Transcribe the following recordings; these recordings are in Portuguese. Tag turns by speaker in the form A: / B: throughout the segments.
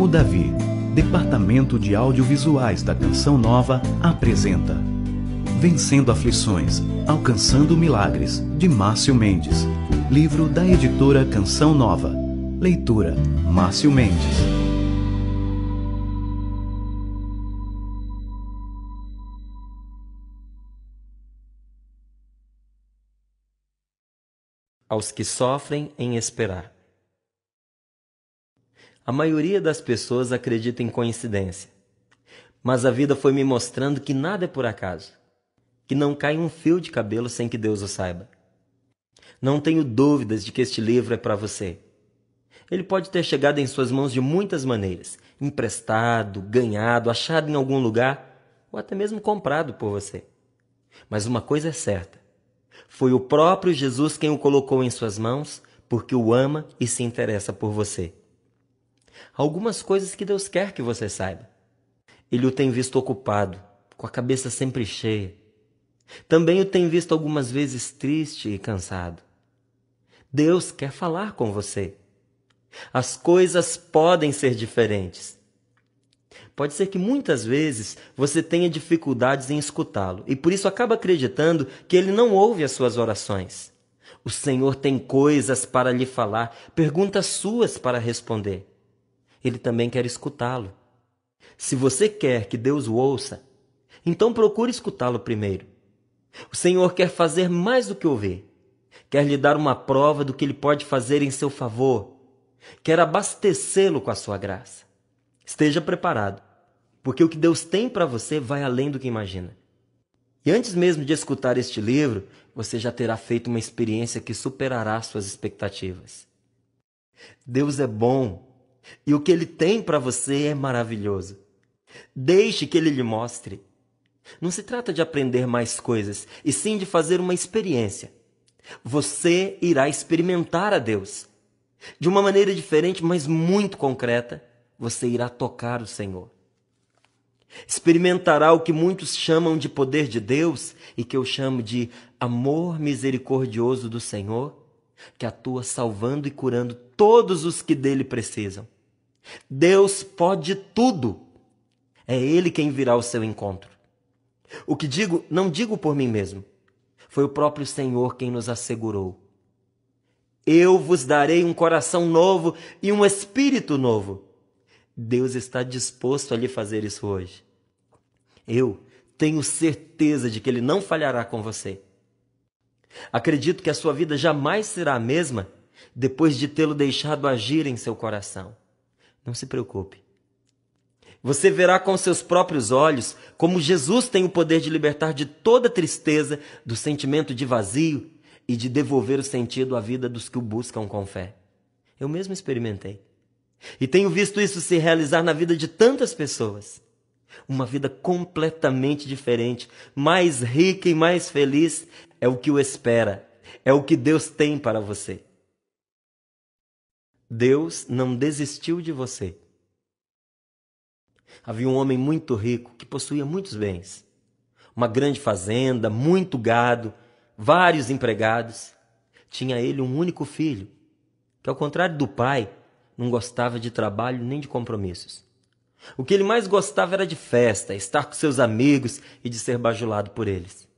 A: O Davi, Departamento de Audiovisuais da Canção Nova, apresenta Vencendo Aflições, Alcançando Milagres, de Márcio Mendes. Livro da editora Canção Nova. Leitura: Márcio Mendes. Aos que sofrem em esperar. A maioria das pessoas acredita em coincidência. Mas a vida foi me mostrando que nada é por acaso, que não cai um fio de cabelo sem que Deus o saiba. Não tenho dúvidas de que este livro é para você. Ele pode ter chegado em suas mãos de muitas maneiras: emprestado, ganhado, achado em algum lugar ou até mesmo comprado por você. Mas uma coisa é certa: foi o próprio Jesus quem o colocou em suas mãos porque o ama e se interessa por você algumas coisas que Deus quer que você saiba. Ele o tem visto ocupado, com a cabeça sempre cheia. Também o tem visto algumas vezes triste e cansado. Deus quer falar com você. As coisas podem ser diferentes. Pode ser que muitas vezes você tenha dificuldades em escutá-lo e por isso acaba acreditando que ele não ouve as suas orações. O Senhor tem coisas para lhe falar, perguntas suas para responder ele também quer escutá-lo. Se você quer que Deus o ouça, então procure escutá-lo primeiro. O Senhor quer fazer mais do que ouvir. Quer lhe dar uma prova do que ele pode fazer em seu favor. Quer abastecê-lo com a sua graça. Esteja preparado, porque o que Deus tem para você vai além do que imagina. E antes mesmo de escutar este livro, você já terá feito uma experiência que superará suas expectativas. Deus é bom e o que ele tem para você é maravilhoso. Deixe que ele lhe mostre. Não se trata de aprender mais coisas, e sim de fazer uma experiência. Você irá experimentar a Deus. De uma maneira diferente, mas muito concreta, você irá tocar o Senhor. Experimentará o que muitos chamam de poder de Deus e que eu chamo de amor misericordioso do Senhor que atua salvando e curando todos os que dele precisam. Deus pode tudo. É Ele quem virá ao seu encontro. O que digo, não digo por mim mesmo. Foi o próprio Senhor quem nos assegurou. Eu vos darei um coração novo e um espírito novo. Deus está disposto a lhe fazer isso hoje. Eu tenho certeza de que Ele não falhará com você. Acredito que a sua vida jamais será a mesma depois de tê-lo deixado agir em seu coração. Não se preocupe. Você verá com seus próprios olhos como Jesus tem o poder de libertar de toda tristeza, do sentimento de vazio e de devolver o sentido à vida dos que o buscam com fé. Eu mesmo experimentei. E tenho visto isso se realizar na vida de tantas pessoas. Uma vida completamente diferente, mais rica e mais feliz é o que o espera, é o que Deus tem para você. Deus não desistiu de você. Havia um homem muito rico que possuía muitos bens, uma grande fazenda, muito gado, vários empregados. Tinha ele um único filho, que, ao contrário do pai, não gostava de trabalho nem de compromissos. O que ele mais gostava era de festa, estar com seus amigos e de ser bajulado por eles.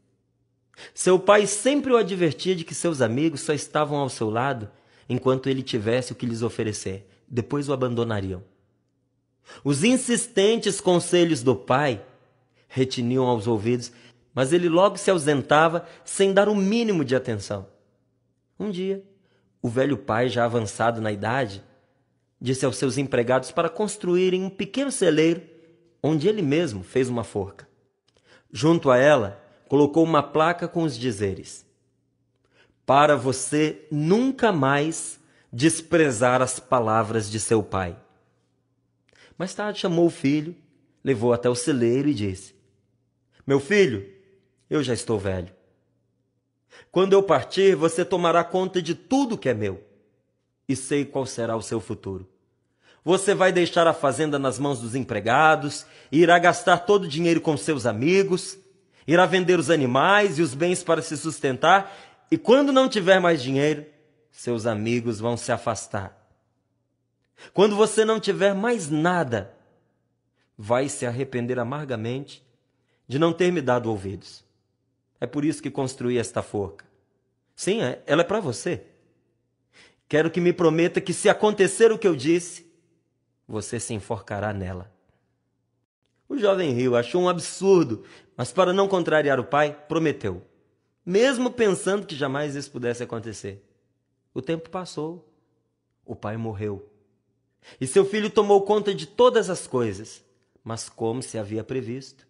A: Seu pai sempre o advertia de que seus amigos só estavam ao seu lado enquanto ele tivesse o que lhes oferecer, depois o abandonariam. Os insistentes conselhos do pai retiniam aos ouvidos, mas ele logo se ausentava sem dar o mínimo de atenção. Um dia, o velho pai, já avançado na idade, disse aos seus empregados para construírem um pequeno celeiro onde ele mesmo fez uma forca. Junto a ela, colocou uma placa com os dizeres: Para você nunca mais desprezar as palavras de seu pai. Mais tarde chamou o filho, levou até o celeiro e disse: Meu filho, eu já estou velho. Quando eu partir, você tomará conta de tudo que é meu, e sei qual será o seu futuro. Você vai deixar a fazenda nas mãos dos empregados, irá gastar todo o dinheiro com seus amigos, irá vender os animais e os bens para se sustentar, e quando não tiver mais dinheiro, seus amigos vão se afastar. Quando você não tiver mais nada, vai se arrepender amargamente de não ter me dado ouvidos. É por isso que construí esta forca. Sim, é, ela é para você. Quero que me prometa que se acontecer o que eu disse, você se enforcará nela. O jovem riu, achou um absurdo, mas para não contrariar o pai, prometeu, mesmo pensando que jamais isso pudesse acontecer. O tempo passou, o pai morreu. E seu filho tomou conta de todas as coisas, mas como se havia previsto.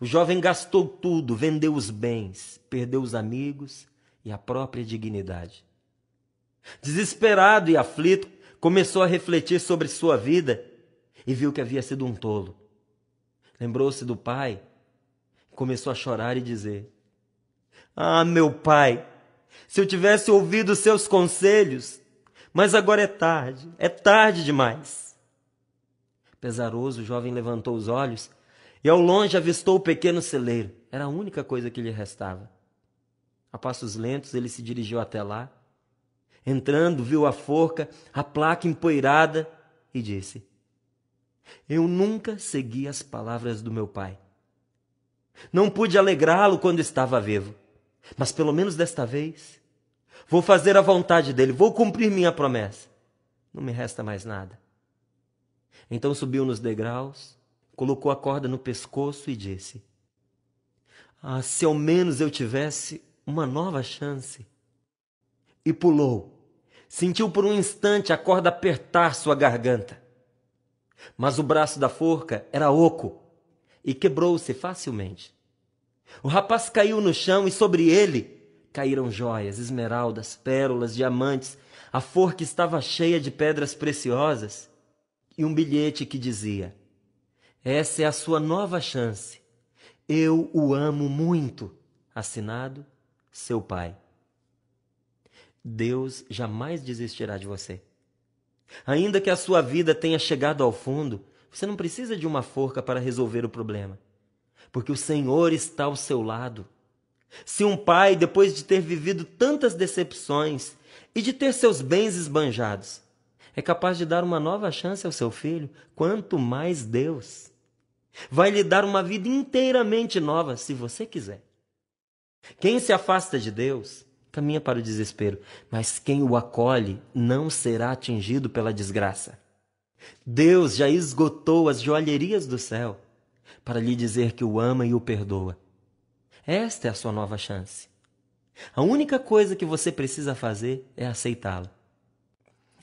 A: O jovem gastou tudo, vendeu os bens, perdeu os amigos e a própria dignidade. Desesperado e aflito, começou a refletir sobre sua vida e viu que havia sido um tolo. Lembrou-se do pai, começou a chorar e dizer: Ah, meu pai, se eu tivesse ouvido seus conselhos, mas agora é tarde, é tarde demais. Pesaroso, o jovem levantou os olhos e ao longe avistou o pequeno celeiro. Era a única coisa que lhe restava. A passos lentos, ele se dirigiu até lá Entrando, viu a forca, a placa empoeirada e disse: Eu nunca segui as palavras do meu pai. Não pude alegrá-lo quando estava vivo, mas pelo menos desta vez vou fazer a vontade dele, vou cumprir minha promessa. Não me resta mais nada. Então subiu nos degraus, colocou a corda no pescoço e disse: Ah, se ao menos eu tivesse uma nova chance! E pulou, Sentiu por um instante a corda apertar sua garganta. Mas o braço da forca era oco e quebrou-se facilmente. O rapaz caiu no chão e sobre ele caíram joias, esmeraldas, pérolas, diamantes. A forca estava cheia de pedras preciosas e um bilhete que dizia: Essa é a sua nova chance. Eu o amo muito. Assinado seu pai. Deus jamais desistirá de você. Ainda que a sua vida tenha chegado ao fundo, você não precisa de uma forca para resolver o problema, porque o Senhor está ao seu lado. Se um pai, depois de ter vivido tantas decepções e de ter seus bens esbanjados, é capaz de dar uma nova chance ao seu filho, quanto mais Deus. Vai lhe dar uma vida inteiramente nova, se você quiser. Quem se afasta de Deus caminha para o desespero, mas quem o acolhe não será atingido pela desgraça. Deus já esgotou as joalherias do céu para lhe dizer que o ama e o perdoa. Esta é a sua nova chance. A única coisa que você precisa fazer é aceitá-lo.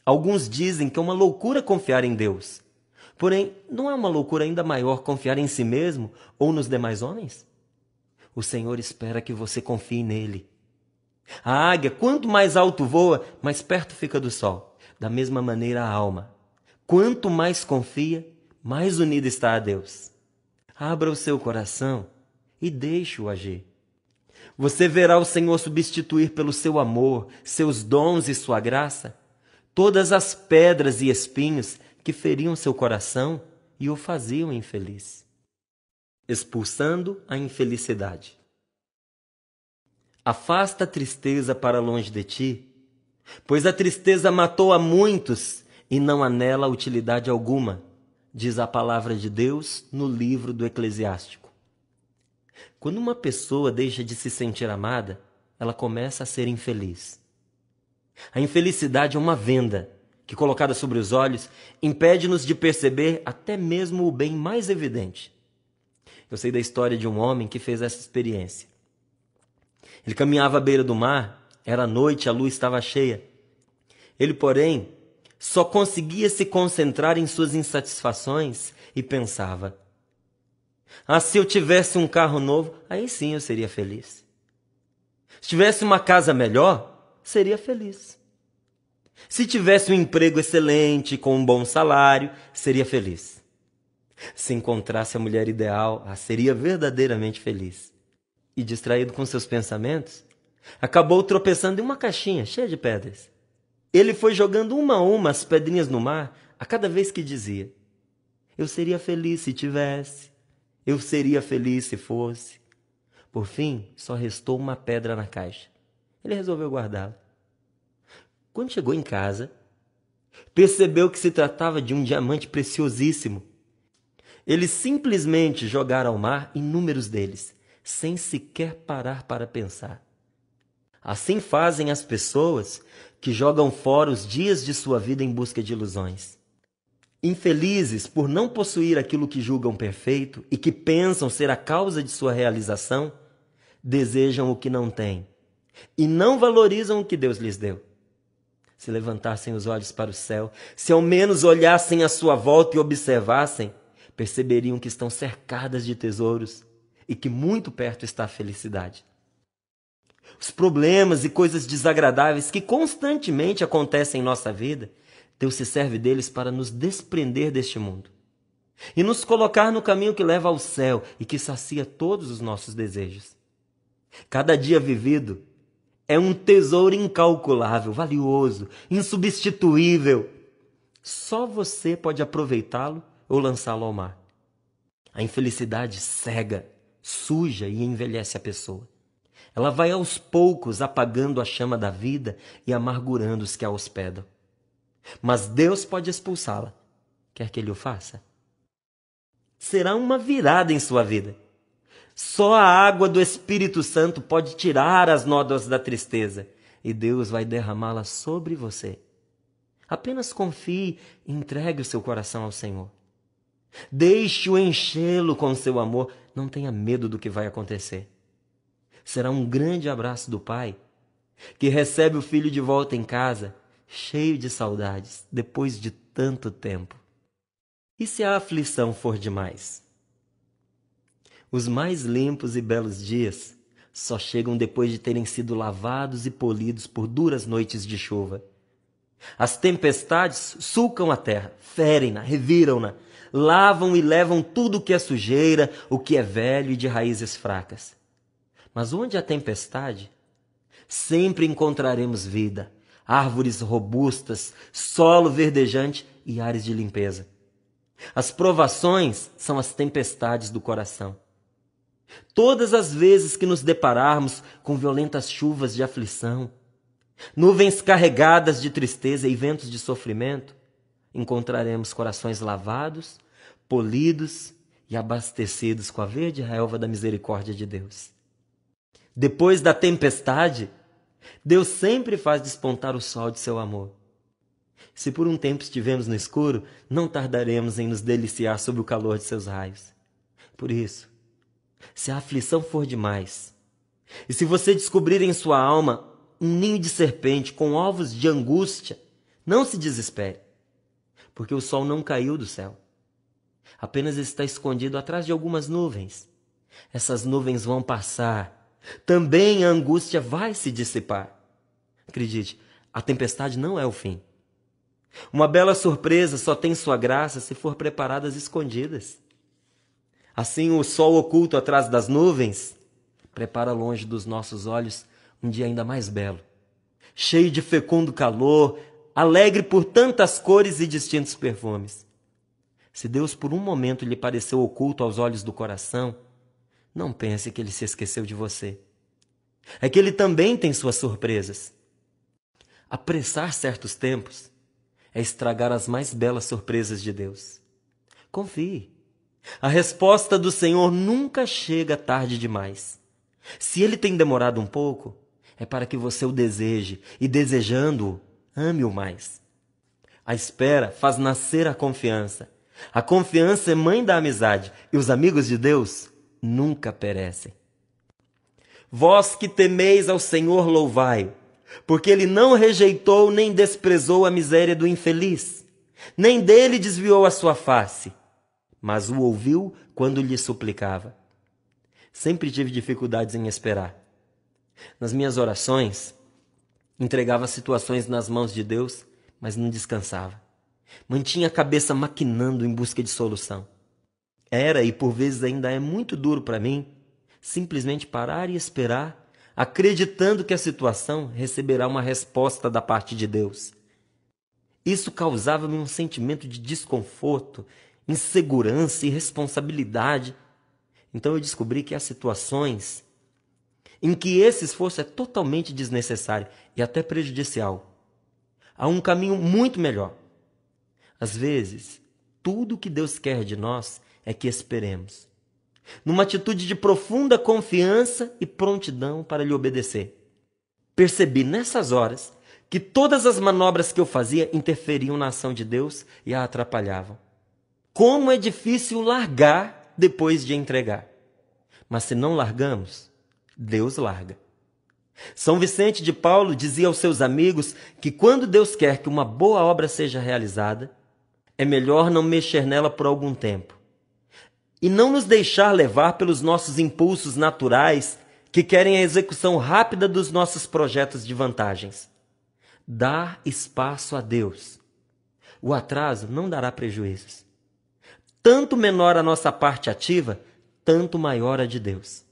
A: Alguns dizem que é uma loucura confiar em Deus. Porém, não é uma loucura ainda maior confiar em si mesmo ou nos demais homens? O Senhor espera que você confie nele a águia, quanto mais alto voa, mais perto fica do sol. Da mesma maneira, a alma. Quanto mais confia, mais unida está a Deus. Abra o seu coração e deixe-o agir. Você verá o Senhor substituir pelo seu amor, seus dons e sua graça todas as pedras e espinhos que feriam seu coração e o faziam infeliz, expulsando a infelicidade. Afasta a tristeza para longe de ti, pois a tristeza matou a muitos e não anela utilidade alguma, diz a palavra de Deus no livro do Eclesiástico. Quando uma pessoa deixa de se sentir amada, ela começa a ser infeliz. A infelicidade é uma venda que, colocada sobre os olhos, impede-nos de perceber até mesmo o bem mais evidente. Eu sei da história de um homem que fez essa experiência. Ele caminhava à beira do mar, era noite, a lua estava cheia. Ele, porém, só conseguia se concentrar em suas insatisfações e pensava: Ah, se eu tivesse um carro novo, aí sim eu seria feliz. Se tivesse uma casa melhor, seria feliz. Se tivesse um emprego excelente, com um bom salário, seria feliz. Se encontrasse a mulher ideal, ah, seria verdadeiramente feliz e distraído com seus pensamentos, acabou tropeçando em uma caixinha cheia de pedras. Ele foi jogando uma a uma as pedrinhas no mar a cada vez que dizia: Eu seria feliz se tivesse, eu seria feliz se fosse. Por fim, só restou uma pedra na caixa. Ele resolveu guardá-la. Quando chegou em casa, percebeu que se tratava de um diamante preciosíssimo. Ele simplesmente jogara ao mar inúmeros deles sem sequer parar para pensar. Assim fazem as pessoas que jogam fora os dias de sua vida em busca de ilusões. Infelizes por não possuir aquilo que julgam perfeito e que pensam ser a causa de sua realização, desejam o que não têm e não valorizam o que Deus lhes deu. Se levantassem os olhos para o céu, se ao menos olhassem à sua volta e observassem, perceberiam que estão cercadas de tesouros e que muito perto está a felicidade. Os problemas e coisas desagradáveis que constantemente acontecem em nossa vida, Deus se serve deles para nos desprender deste mundo e nos colocar no caminho que leva ao céu e que sacia todos os nossos desejos. Cada dia vivido é um tesouro incalculável, valioso, insubstituível. Só você pode aproveitá-lo ou lançá-lo ao mar. A infelicidade cega suja e envelhece a pessoa. Ela vai aos poucos apagando a chama da vida e amargurando os que a hospedam. Mas Deus pode expulsá-la. Quer que ele o faça? Será uma virada em sua vida. Só a água do Espírito Santo pode tirar as nódoas da tristeza e Deus vai derramá-la sobre você. Apenas confie e entregue o seu coração ao Senhor. Deixe-o enchê-lo com seu amor. Não tenha medo do que vai acontecer. Será um grande abraço do pai que recebe o filho de volta em casa, cheio de saudades, depois de tanto tempo. E se a aflição for demais? Os mais limpos e belos dias só chegam depois de terem sido lavados e polidos por duras noites de chuva. As tempestades sulcam a terra, ferem-na, reviram-na, lavam e levam tudo o que é sujeira, o que é velho e de raízes fracas. Mas onde há tempestade, sempre encontraremos vida, árvores robustas, solo verdejante e ares de limpeza. As provações são as tempestades do coração. Todas as vezes que nos depararmos com violentas chuvas de aflição, nuvens carregadas de tristeza e ventos de sofrimento, encontraremos corações lavados polidos e abastecidos com a verde relva da misericórdia de Deus. Depois da tempestade, Deus sempre faz despontar o sol de seu amor. Se por um tempo estivermos no escuro, não tardaremos em nos deliciar sob o calor de seus raios. Por isso, se a aflição for demais, e se você descobrir em sua alma um ninho de serpente com ovos de angústia, não se desespere, porque o sol não caiu do céu. Apenas está escondido atrás de algumas nuvens. Essas nuvens vão passar. Também a angústia vai se dissipar. Acredite, a tempestade não é o fim. Uma bela surpresa só tem sua graça se for preparada às escondidas. Assim, o sol oculto atrás das nuvens prepara longe dos nossos olhos um dia ainda mais belo, cheio de fecundo calor, alegre por tantas cores e distintos perfumes. Se Deus por um momento lhe pareceu oculto aos olhos do coração, não pense que ele se esqueceu de você. É que ele também tem suas surpresas. Apressar certos tempos é estragar as mais belas surpresas de Deus. Confie. A resposta do Senhor nunca chega tarde demais. Se ele tem demorado um pouco, é para que você o deseje e, desejando-o, ame-o mais. A espera faz nascer a confiança a confiança é mãe da amizade e os amigos de Deus nunca perecem. Vós que temeis ao Senhor, louvai-o, porque ele não rejeitou nem desprezou a miséria do infeliz, nem dele desviou a sua face, mas o ouviu quando lhe suplicava. Sempre tive dificuldades em esperar. Nas minhas orações, entregava situações nas mãos de Deus, mas não descansava. Mantinha a cabeça maquinando em busca de solução. Era e por vezes ainda é muito duro para mim simplesmente parar e esperar, acreditando que a situação receberá uma resposta da parte de Deus. Isso causava-me um sentimento de desconforto, insegurança e responsabilidade. Então eu descobri que há situações em que esse esforço é totalmente desnecessário e até prejudicial. Há um caminho muito melhor. Às vezes, tudo o que Deus quer de nós é que esperemos, numa atitude de profunda confiança e prontidão para lhe obedecer. Percebi nessas horas que todas as manobras que eu fazia interferiam na ação de Deus e a atrapalhavam. Como é difícil largar depois de entregar. Mas se não largamos, Deus larga. São Vicente de Paulo dizia aos seus amigos que quando Deus quer que uma boa obra seja realizada, é melhor não mexer nela por algum tempo. E não nos deixar levar pelos nossos impulsos naturais que querem a execução rápida dos nossos projetos de vantagens. Dar espaço a Deus. O atraso não dará prejuízos. Tanto menor a nossa parte ativa, tanto maior a de Deus.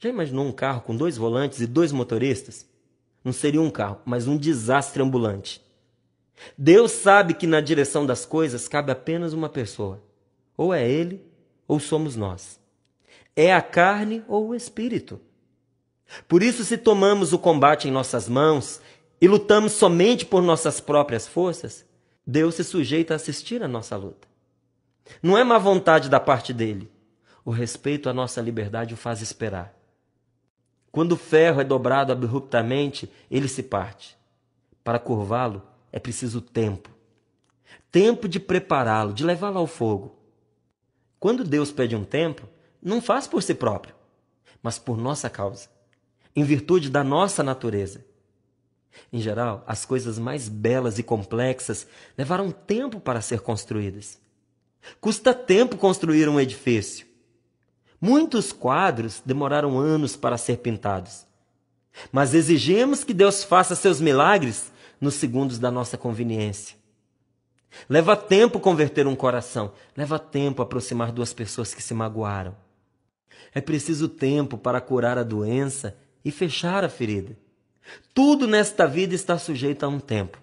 A: Já imaginou um carro com dois volantes e dois motoristas? Não seria um carro, mas um desastre ambulante. Deus sabe que na direção das coisas cabe apenas uma pessoa. Ou é Ele, ou somos nós. É a carne ou o espírito. Por isso, se tomamos o combate em nossas mãos e lutamos somente por nossas próprias forças, Deus se sujeita a assistir à nossa luta. Não é má vontade da parte dele. O respeito à nossa liberdade o faz esperar. Quando o ferro é dobrado abruptamente, ele se parte. Para curvá-lo, é preciso tempo. Tempo de prepará-lo, de levá-lo ao fogo. Quando Deus pede um tempo, não faz por si próprio, mas por nossa causa, em virtude da nossa natureza. Em geral, as coisas mais belas e complexas levaram tempo para ser construídas. Custa tempo construir um edifício. Muitos quadros demoraram anos para ser pintados. Mas exigimos que Deus faça seus milagres nos segundos da nossa conveniência. Leva tempo converter um coração, leva tempo aproximar duas pessoas que se magoaram. É preciso tempo para curar a doença e fechar a ferida. Tudo nesta vida está sujeito a um tempo.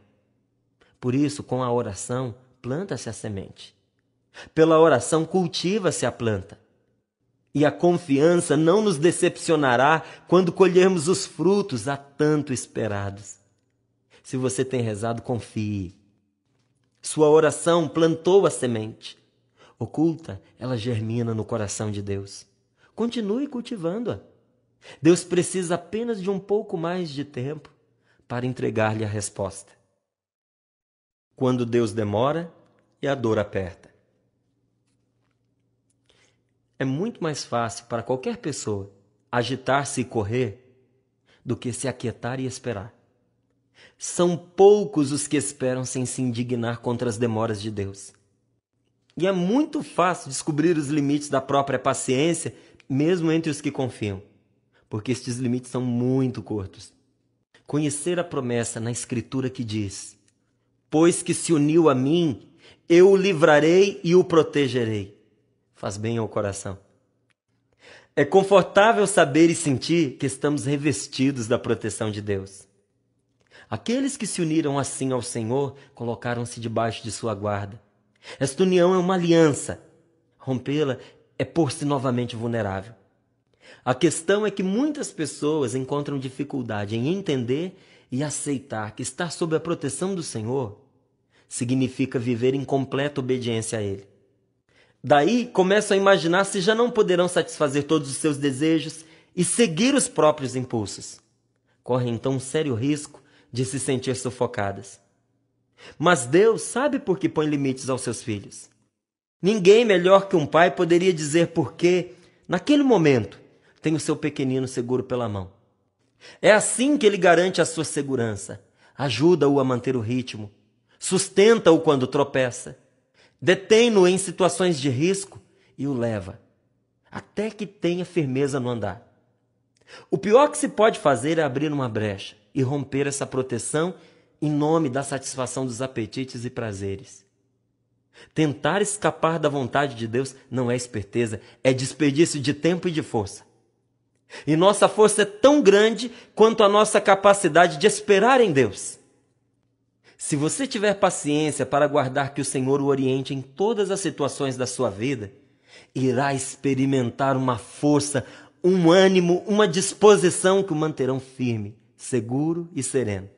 A: Por isso, com a oração, planta-se a semente. Pela oração, cultiva-se a planta. E a confiança não nos decepcionará quando colhermos os frutos há tanto esperados. Se você tem rezado, confie. Sua oração plantou a semente. Oculta, ela germina no coração de Deus. Continue cultivando-a. Deus precisa apenas de um pouco mais de tempo para entregar-lhe a resposta. Quando Deus demora e a dor aperta. É muito mais fácil para qualquer pessoa agitar-se e correr do que se aquietar e esperar. São poucos os que esperam sem se indignar contra as demoras de Deus. E é muito fácil descobrir os limites da própria paciência, mesmo entre os que confiam, porque estes limites são muito curtos. Conhecer a promessa na Escritura que diz: Pois que se uniu a mim, eu o livrarei e o protegerei. Faz bem ao coração. É confortável saber e sentir que estamos revestidos da proteção de Deus. Aqueles que se uniram assim ao Senhor colocaram-se debaixo de sua guarda. Esta união é uma aliança. Rompê-la é pôr-se novamente vulnerável. A questão é que muitas pessoas encontram dificuldade em entender e aceitar que estar sob a proteção do Senhor significa viver em completa obediência a Ele. Daí começam a imaginar se já não poderão satisfazer todos os seus desejos e seguir os próprios impulsos. Correm então um sério risco de se sentir sufocadas. Mas Deus sabe por que põe limites aos seus filhos. Ninguém melhor que um pai poderia dizer por que, naquele momento, tem o seu pequenino seguro pela mão. É assim que ele garante a sua segurança, ajuda-o a manter o ritmo, sustenta-o quando tropeça, detém-no em situações de risco e o leva, até que tenha firmeza no andar. O pior que se pode fazer é abrir uma brecha, e romper essa proteção em nome da satisfação dos apetites e prazeres. Tentar escapar da vontade de Deus não é esperteza, é desperdício de tempo e de força. E nossa força é tão grande quanto a nossa capacidade de esperar em Deus. Se você tiver paciência para aguardar que o Senhor o oriente em todas as situações da sua vida, irá experimentar uma força, um ânimo, uma disposição que o manterão firme seguro e sereno.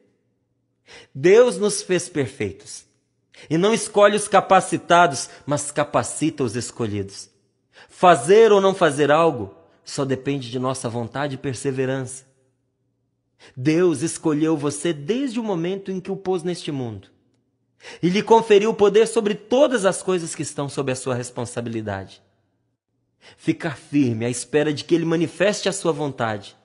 A: Deus nos fez perfeitos. E não escolhe os capacitados, mas capacita os escolhidos. Fazer ou não fazer algo só depende de nossa vontade e perseverança. Deus escolheu você desde o momento em que o pôs neste mundo e lhe conferiu poder sobre todas as coisas que estão sob a sua responsabilidade. Ficar firme à espera de que ele manifeste a sua vontade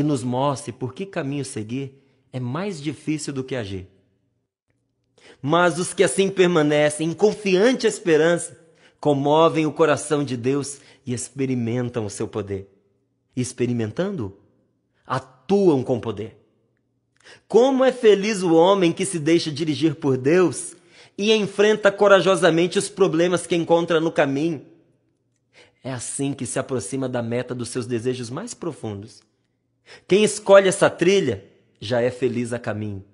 A: e nos mostre por que caminho seguir, é mais difícil do que agir. Mas os que assim permanecem, em confiante esperança, comovem o coração de Deus e experimentam o seu poder. Experimentando, atuam com poder. Como é feliz o homem que se deixa dirigir por Deus e enfrenta corajosamente os problemas que encontra no caminho. É assim que se aproxima da meta dos seus desejos mais profundos. Quem escolhe essa trilha já é feliz a caminho.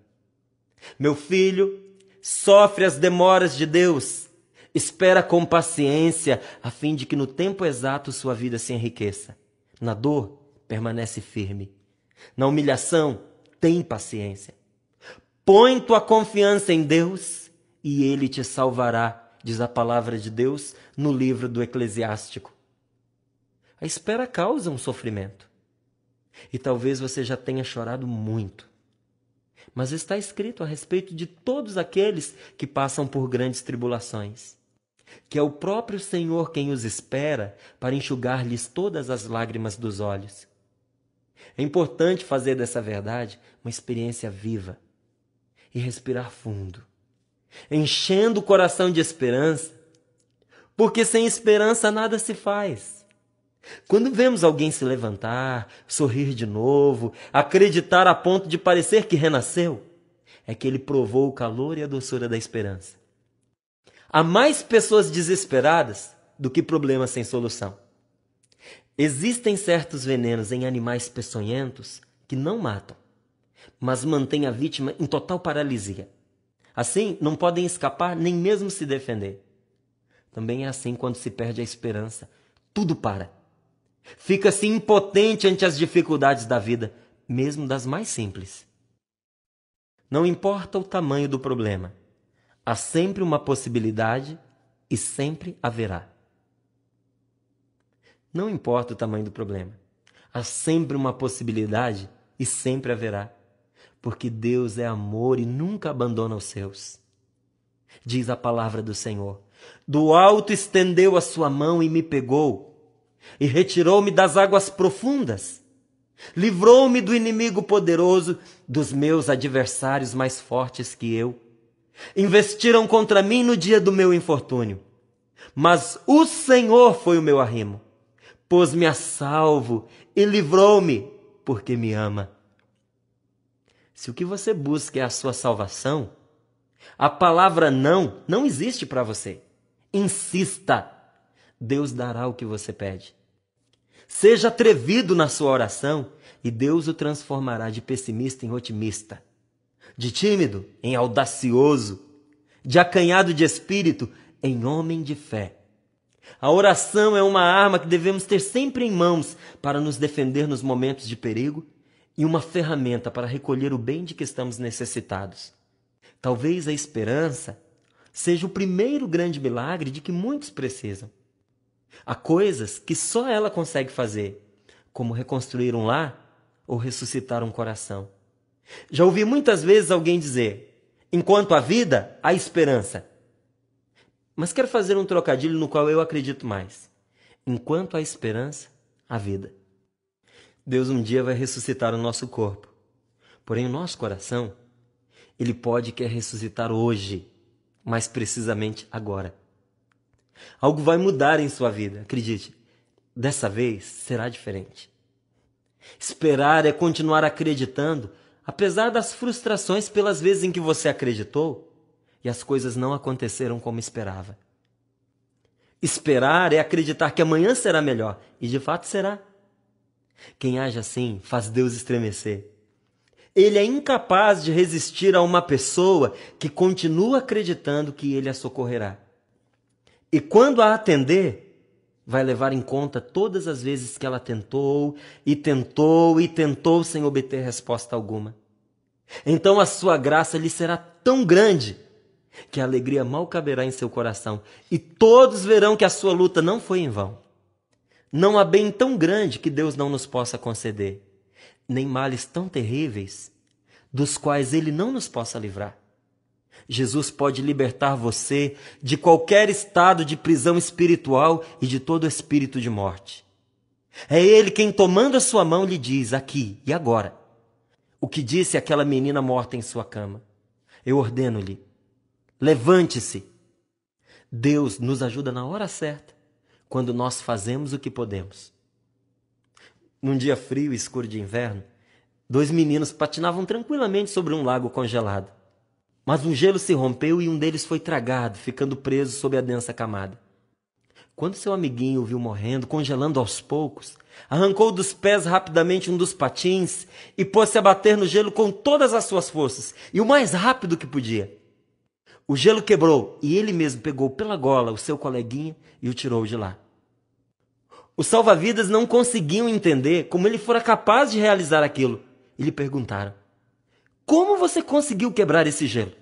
A: Meu filho, sofre as demoras de Deus, espera com paciência, a fim de que no tempo exato sua vida se enriqueça. Na dor, permanece firme. Na humilhação, tem paciência. Põe tua confiança em Deus e ele te salvará, diz a palavra de Deus no livro do Eclesiástico. A espera causa um sofrimento. E talvez você já tenha chorado muito. Mas está escrito a respeito de todos aqueles que passam por grandes tribulações, que é o próprio Senhor quem os espera para enxugar-lhes todas as lágrimas dos olhos. É importante fazer dessa verdade uma experiência viva e respirar fundo, enchendo o coração de esperança, porque sem esperança nada se faz. Quando vemos alguém se levantar, sorrir de novo, acreditar a ponto de parecer que renasceu, é que ele provou o calor e a doçura da esperança. Há mais pessoas desesperadas do que problemas sem solução. Existem certos venenos em animais peçonhentos que não matam, mas mantêm a vítima em total paralisia. Assim, não podem escapar nem mesmo se defender. Também é assim quando se perde a esperança. Tudo para Fica-se assim impotente ante as dificuldades da vida, mesmo das mais simples. Não importa o tamanho do problema, há sempre uma possibilidade e sempre haverá. Não importa o tamanho do problema, há sempre uma possibilidade e sempre haverá, porque Deus é amor e nunca abandona os seus. Diz a palavra do Senhor: Do alto estendeu a sua mão e me pegou e retirou-me das águas profundas. Livrou-me do inimigo poderoso, dos meus adversários mais fortes que eu. Investiram contra mim no dia do meu infortúnio. Mas o Senhor foi o meu arrimo. Pôs-me a salvo e livrou-me, porque me ama. Se o que você busca é a sua salvação, a palavra não não existe para você. Insista. Deus dará o que você pede. Seja atrevido na sua oração e Deus o transformará de pessimista em otimista, de tímido em audacioso, de acanhado de espírito em homem de fé. A oração é uma arma que devemos ter sempre em mãos para nos defender nos momentos de perigo e uma ferramenta para recolher o bem de que estamos necessitados. Talvez a esperança seja o primeiro grande milagre de que muitos precisam. Há coisas que só ela consegue fazer, como reconstruir um lar ou ressuscitar um coração. Já ouvi muitas vezes alguém dizer: enquanto há vida, há esperança. Mas quero fazer um trocadilho no qual eu acredito mais. Enquanto há esperança, há vida. Deus um dia vai ressuscitar o nosso corpo. Porém, o nosso coração, ele pode quer ressuscitar hoje, mais precisamente agora. Algo vai mudar em sua vida, acredite. Dessa vez será diferente. Esperar é continuar acreditando, apesar das frustrações pelas vezes em que você acreditou e as coisas não aconteceram como esperava. Esperar é acreditar que amanhã será melhor, e de fato será. Quem age assim faz Deus estremecer. Ele é incapaz de resistir a uma pessoa que continua acreditando que ele a socorrerá. E quando a atender, vai levar em conta todas as vezes que ela tentou e tentou e tentou sem obter resposta alguma. Então a sua graça lhe será tão grande que a alegria mal caberá em seu coração e todos verão que a sua luta não foi em vão. Não há bem tão grande que Deus não nos possa conceder, nem males tão terríveis dos quais ele não nos possa livrar. Jesus pode libertar você de qualquer estado de prisão espiritual e de todo espírito de morte. É Ele quem, tomando a sua mão, lhe diz: aqui e agora. O que disse aquela menina morta em sua cama. Eu ordeno-lhe: levante-se. Deus nos ajuda na hora certa, quando nós fazemos o que podemos. Num dia frio e escuro de inverno, dois meninos patinavam tranquilamente sobre um lago congelado. Mas um gelo se rompeu e um deles foi tragado, ficando preso sob a densa camada. Quando seu amiguinho o viu morrendo, congelando aos poucos, arrancou dos pés rapidamente um dos patins e pôs-se a bater no gelo com todas as suas forças, e o mais rápido que podia. O gelo quebrou e ele mesmo pegou pela gola o seu coleguinha e o tirou de lá. Os salva-vidas não conseguiam entender como ele fora capaz de realizar aquilo e lhe perguntaram: como você conseguiu quebrar esse gelo?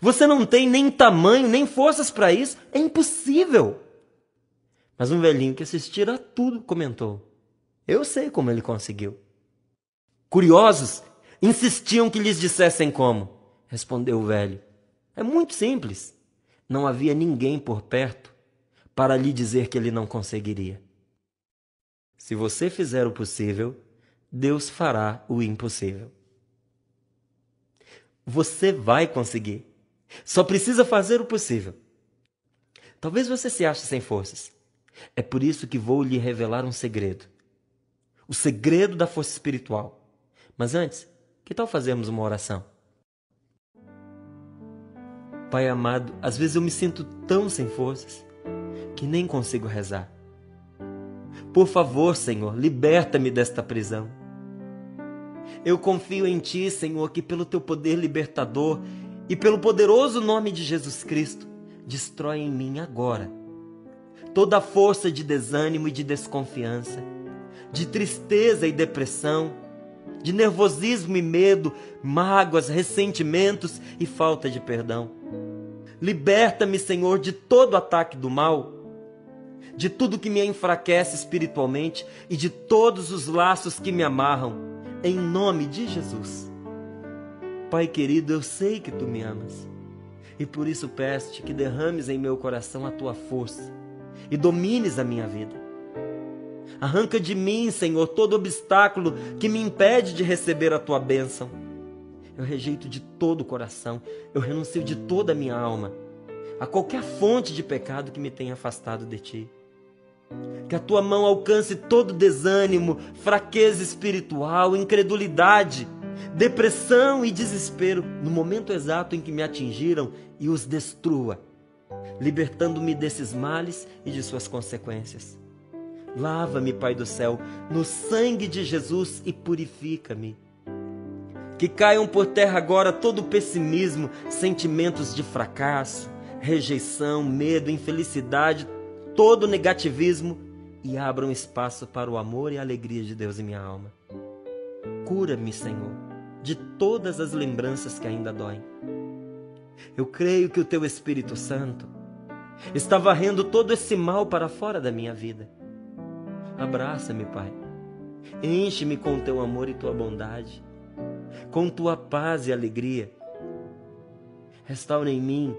A: Você não tem nem tamanho, nem forças para isso, é impossível. Mas um velhinho que assistira a tudo comentou: Eu sei como ele conseguiu. Curiosos insistiam que lhes dissessem como. Respondeu o velho: É muito simples. Não havia ninguém por perto para lhe dizer que ele não conseguiria. Se você fizer o possível, Deus fará o impossível. Você vai conseguir. Só precisa fazer o possível. Talvez você se ache sem forças. É por isso que vou lhe revelar um segredo. O segredo da força espiritual. Mas antes, que tal fazermos uma oração? Pai amado, às vezes eu me sinto tão sem forças que nem consigo rezar. Por favor, Senhor, liberta-me desta prisão. Eu confio em Ti, Senhor, que pelo Teu poder libertador e pelo poderoso nome de Jesus Cristo, destrói em mim agora toda a força de desânimo e de desconfiança, de tristeza e depressão, de nervosismo e medo, mágoas, ressentimentos e falta de perdão. Liberta-me, Senhor, de todo ataque do mal, de tudo que me enfraquece espiritualmente e de todos os laços que me amarram em nome de Jesus. Pai querido, eu sei que tu me amas e por isso peço-te que derrames em meu coração a tua força e domines a minha vida. Arranca de mim, Senhor, todo obstáculo que me impede de receber a tua bênção. Eu rejeito de todo o coração, eu renuncio de toda a minha alma a qualquer fonte de pecado que me tenha afastado de ti. Que a tua mão alcance todo desânimo, fraqueza espiritual, incredulidade, depressão e desespero no momento exato em que me atingiram e os destrua, libertando-me desses males e de suas consequências. Lava-me, Pai do céu, no sangue de Jesus e purifica-me. Que caiam por terra agora todo o pessimismo, sentimentos de fracasso, rejeição, medo, infelicidade, todo negativismo e abra um espaço para o amor e a alegria de Deus em minha alma. Cura-me, Senhor, de todas as lembranças que ainda doem. Eu creio que o teu Espírito Santo está varrendo todo esse mal para fora da minha vida. Abraça-me, Pai. Enche-me com teu amor e tua bondade, com tua paz e alegria. Restaura em mim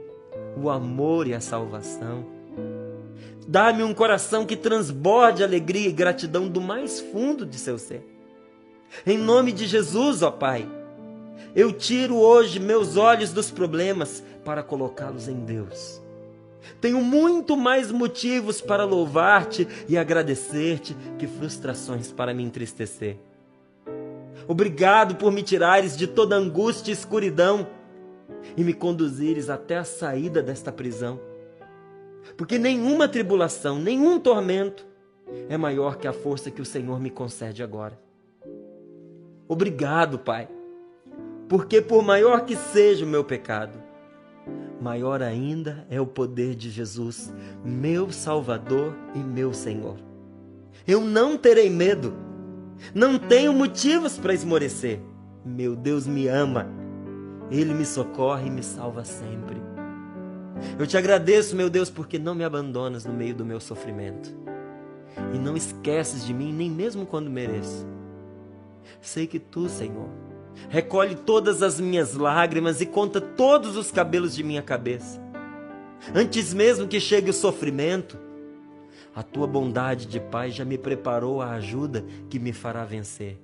A: o amor e a salvação. Dá-me um coração que transborde alegria e gratidão do mais fundo de seu ser. Em nome de Jesus, ó Pai, eu tiro hoje meus olhos dos problemas para colocá-los em Deus. Tenho muito mais motivos para louvar-te e agradecer-te que frustrações para me entristecer. Obrigado por me tirares de toda angústia e escuridão e me conduzires até a saída desta prisão porque nenhuma tribulação, nenhum tormento é maior que a força que o Senhor me concede agora. Obrigado, Pai, porque por maior que seja o meu pecado, maior ainda é o poder de Jesus, meu Salvador e meu Senhor. Eu não terei medo, não tenho motivos para esmorecer. Meu Deus me ama, Ele me socorre e me salva sempre. Eu te agradeço, meu Deus, porque não me abandonas no meio do meu sofrimento. E não esqueces de mim, nem mesmo quando mereço. Sei que tu, Senhor, recolhe todas as minhas lágrimas e conta todos os cabelos de minha cabeça. Antes mesmo que chegue o sofrimento, a tua bondade de Pai já me preparou a ajuda que me fará vencer.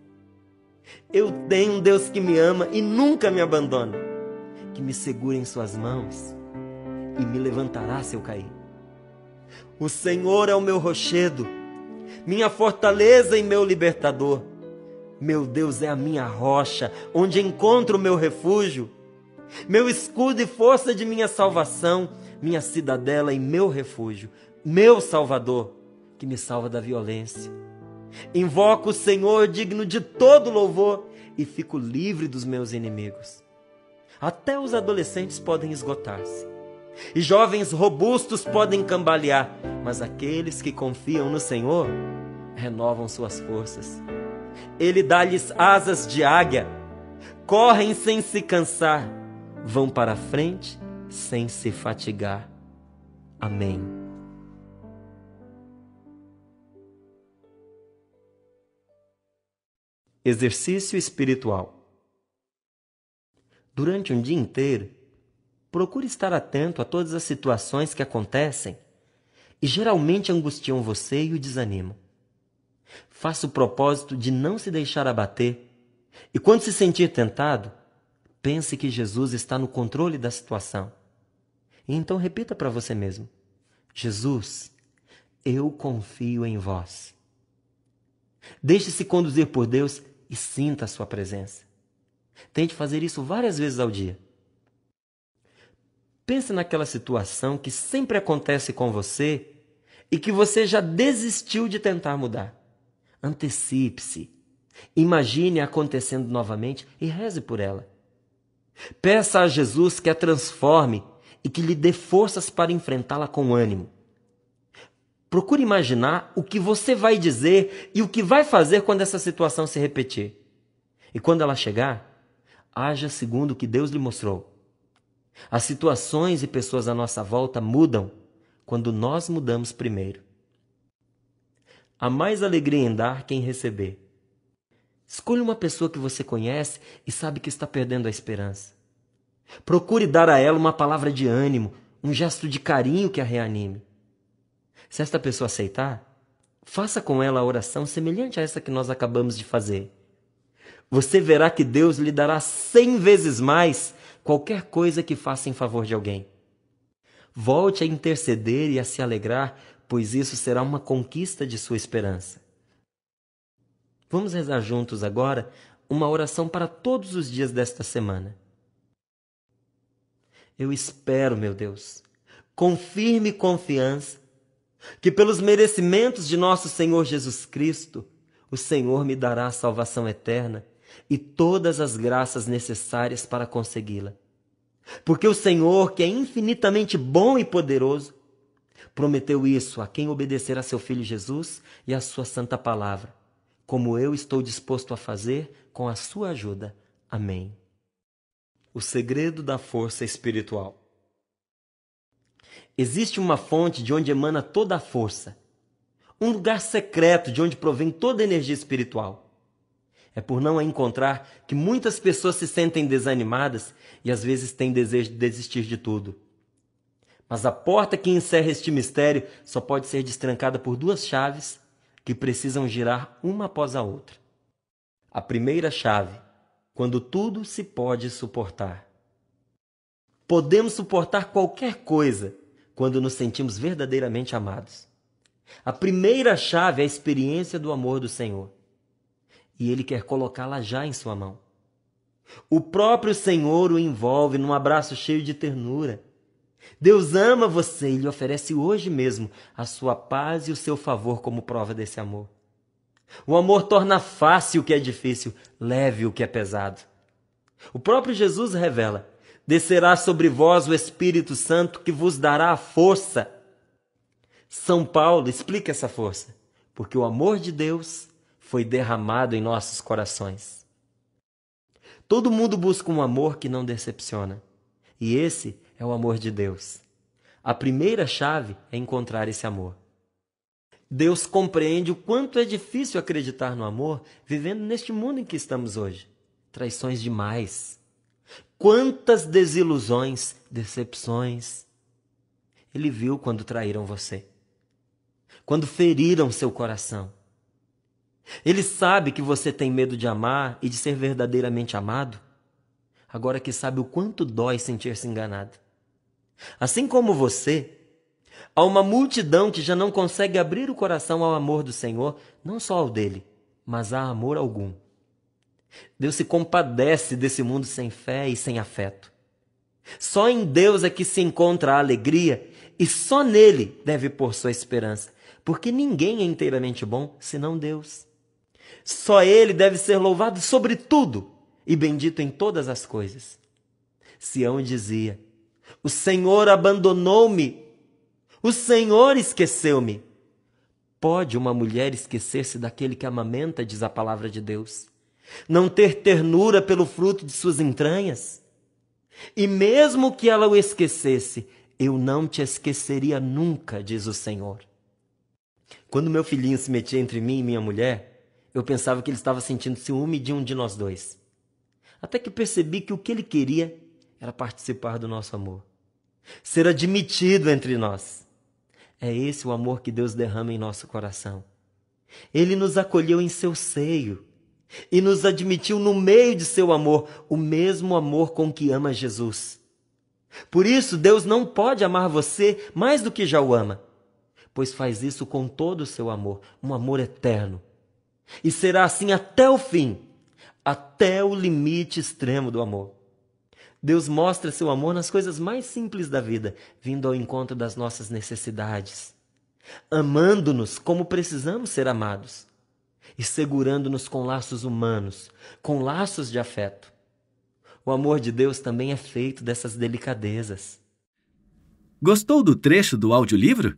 A: Eu tenho um Deus que me ama e nunca me abandona, que me segura em Suas mãos e me levantará se eu cair. O Senhor é o meu rochedo, minha fortaleza e meu libertador. Meu Deus é a minha rocha, onde encontro o meu refúgio, meu escudo e força de minha salvação, minha cidadela e meu refúgio, meu Salvador, que me salva da violência. Invoco o Senhor digno de todo louvor e fico livre dos meus inimigos. Até os adolescentes podem esgotar-se e jovens robustos podem cambalear, mas aqueles que confiam no Senhor renovam suas forças. Ele dá-lhes asas de águia, correm sem se cansar, vão para a frente sem se fatigar. Amém. Exercício espiritual. Durante um dia inteiro, procure estar atento a todas as situações que acontecem e geralmente angustiam você e o desanimam. Faça o propósito de não se deixar abater e, quando se sentir tentado, pense que Jesus está no controle da situação. E então repita para você mesmo: Jesus, eu confio em vós. Deixe-se conduzir por Deus e sinta a sua presença. Tente fazer isso várias vezes ao dia. Pensa naquela situação que sempre acontece com você e que você já desistiu de tentar mudar. Antecipe-se. Imagine acontecendo novamente e reze por ela. Peça a Jesus que a transforme e que lhe dê forças para enfrentá-la com ânimo. Procure imaginar o que você vai dizer e o que vai fazer quando essa situação se repetir. E quando ela chegar, haja segundo o que Deus lhe mostrou. As situações e pessoas à nossa volta mudam quando nós mudamos primeiro. Há mais alegria em dar que em receber. Escolha uma pessoa que você conhece e sabe que está perdendo a esperança. Procure dar a ela uma palavra de ânimo, um gesto de carinho que a reanime. Se esta pessoa aceitar, faça com ela a oração semelhante a essa que nós acabamos de fazer. Você verá que Deus lhe dará cem vezes mais qualquer coisa que faça em favor de alguém. Volte a interceder e a se alegrar, pois isso será uma conquista de sua esperança. Vamos rezar juntos agora uma oração para todos os dias desta semana. Eu espero, meu Deus, com firme confiança, que pelos merecimentos de nosso Senhor Jesus Cristo, o Senhor me dará a salvação eterna e todas as graças necessárias para consegui-la. Porque o Senhor, que é infinitamente bom e poderoso, prometeu isso a quem obedecer a seu filho Jesus e a sua santa palavra, como eu estou disposto a fazer com a sua ajuda. Amém. O segredo da força espiritual. Existe uma fonte de onde emana toda a força, um lugar secreto de onde provém toda a energia espiritual. É por não a encontrar que muitas pessoas se sentem desanimadas e às vezes têm desejo de desistir de tudo. Mas a porta que encerra este mistério só pode ser destrancada por duas chaves que precisam girar uma após a outra. A primeira chave, quando tudo se pode suportar. Podemos suportar qualquer coisa quando nos sentimos verdadeiramente amados. A primeira chave é a experiência do amor do Senhor e ele quer colocá-la já em sua mão. O próprio Senhor o envolve num abraço cheio de ternura. Deus ama você e lhe oferece hoje mesmo a sua paz e o seu favor como prova desse amor. O amor torna fácil o que é difícil, leve o que é pesado. O próprio Jesus revela: descerá sobre vós o Espírito Santo que vos dará a força. São Paulo explica essa força, porque o amor de Deus foi derramado em nossos corações. Todo mundo busca um amor que não decepciona. E esse é o amor de Deus. A primeira chave é encontrar esse amor. Deus compreende o quanto é difícil acreditar no amor vivendo neste mundo em que estamos hoje. Traições demais. Quantas desilusões, decepções. Ele viu quando traíram você, quando feriram seu coração, ele sabe que você tem medo de amar e de ser verdadeiramente amado. Agora que sabe o quanto dói sentir-se enganado. Assim como você, há uma multidão que já não consegue abrir o coração ao amor do Senhor, não só ao dele, mas a amor algum. Deus se compadece desse mundo sem fé e sem afeto. Só em Deus é que se encontra a alegria e só nele deve pôr sua esperança, porque ninguém é inteiramente bom senão Deus. Só ele deve ser louvado sobre tudo e bendito em todas as coisas. Sião dizia: O Senhor abandonou-me. O Senhor esqueceu-me. Pode uma mulher esquecer-se daquele que amamenta, diz a palavra de Deus? Não ter ternura pelo fruto de suas entranhas? E mesmo que ela o esquecesse, eu não te esqueceria nunca, diz o Senhor. Quando meu filhinho se metia entre mim e minha mulher, eu pensava que ele estava sentindo ciúme de um de nós dois. Até que percebi que o que ele queria era participar do nosso amor, ser admitido entre nós. É esse o amor que Deus derrama em nosso coração. Ele nos acolheu em seu seio e nos admitiu no meio de seu amor, o mesmo amor com que ama Jesus. Por isso, Deus não pode amar você mais do que já o ama, pois faz isso com todo o seu amor, um amor eterno e será assim até o fim, até o limite extremo do amor. Deus mostra seu amor nas coisas mais simples da vida, vindo ao encontro das nossas necessidades, amando-nos como precisamos ser amados e segurando-nos com laços humanos, com laços de afeto. O amor de Deus também é feito dessas delicadezas. Gostou do trecho do audiolivro?